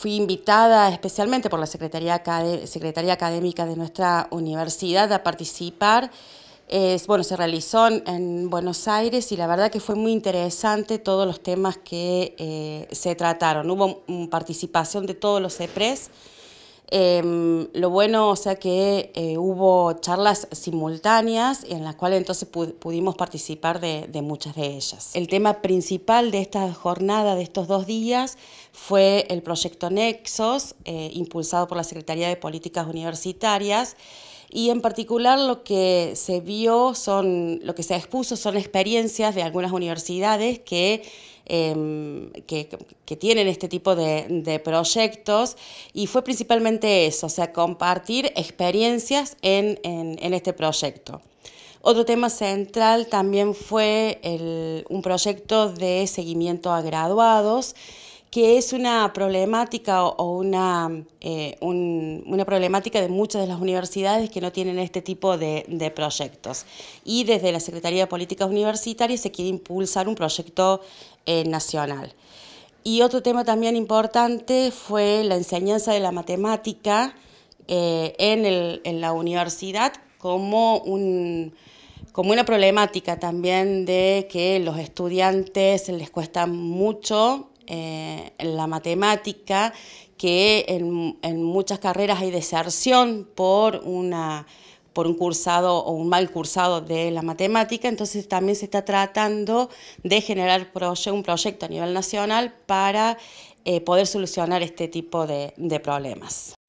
Fui invitada especialmente por la Secretaría, Académica de nuestra universidad a participar. Es, bueno, se realizó en, Buenos Aires y la verdad que fue muy interesante todos los temas que eh, se trataron. Hubo participación de todos los EPRES. Em, lo bueno, o sea, que eh, hubo charlas simultáneas en las cuales entonces pudimos participar de, muchas de ellas. El tema principal de esta jornada, de estos dos días, fue el proyecto Nexos, eh, impulsado por la Secretaría de Políticas Universitarias, y en particular lo que se vio son, lo que se expuso son experiencias de algunas universidades que em, que, tienen este tipo de, proyectos y fue principalmente eso, o sea, compartir experiencias en, este proyecto. Otro tema central también fue un proyecto de seguimiento a graduados que es una problemática o, una, eh, una problemática de muchas de las universidades que no tienen este tipo de, proyectos. Y desde la Secretaría de Políticas Universitarias se quiere impulsar un proyecto eh, nacional. Y otro tema también importante fue la enseñanza de la matemática eh, en, la universidad como como una problemática también de que los estudiantes les cuesta mucho eh, la matemática, que en, muchas carreras hay deserción por, una, por un cursado o un mal cursado de la matemática, entonces también se está tratando de generar un proyecto a nivel nacional para eh, poder solucionar este tipo de problemas.